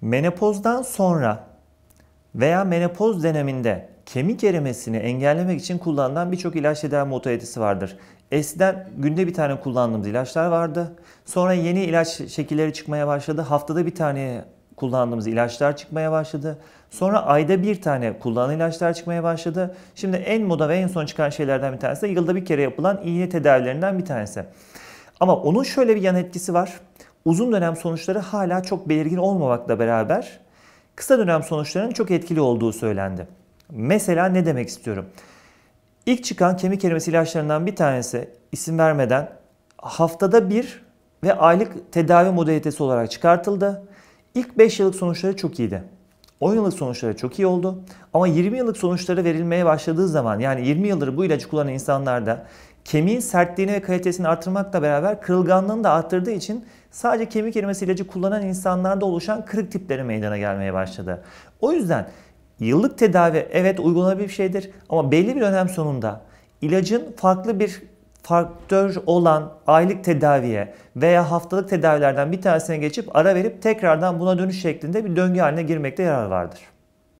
Menopozdan sonra veya menopoz döneminde kemik erimesini engellemek için kullanılan birçok ilaç tedavi modalitesi vardır. Eskiden günde bir tane kullandığımız ilaçlar vardı. Sonra yeni ilaç şekilleri çıkmaya başladı. Haftada bir tane kullandığımız ilaçlar çıkmaya başladı. Sonra ayda bir tane kullanılan ilaçlar çıkmaya başladı. Şimdi en moda ve en son çıkan şeylerden bir tanesi de yılda bir kere yapılan iğne tedavilerinden bir tanesi. Ama onun şöyle bir yan etkisi var uzun dönem sonuçları hala çok belirgin olmamakla beraber kısa dönem sonuçlarının çok etkili olduğu söylendi. Mesela ne demek istiyorum? İlk çıkan kemik erimesi ilaçlarından bir tanesi isim vermeden haftada bir ve aylık tedavi modalitesi olarak çıkartıldı. İlk 5 yıllık sonuçları çok iyiydi. 10 yıllık sonuçları çok iyi oldu. Ama 20 yıllık sonuçları verilmeye başladığı zaman yani 20 yıldır bu ilacı kullanan insanlarda kemiğin sertliğini ve kalitesini artırmakla beraber kırılganlığını da arttırdığı için sadece kemik erimesi ilacı kullanan insanlarda oluşan kırık tipleri meydana gelmeye başladı. O yüzden yıllık tedavi evet uygulanabilir bir şeydir ama belli bir dönem sonunda ilacın farklı bir faktör olan aylık tedaviye veya haftalık tedavilerden bir tanesine geçip ara verip tekrardan buna dönüş şeklinde bir döngü haline girmekte yarar vardır.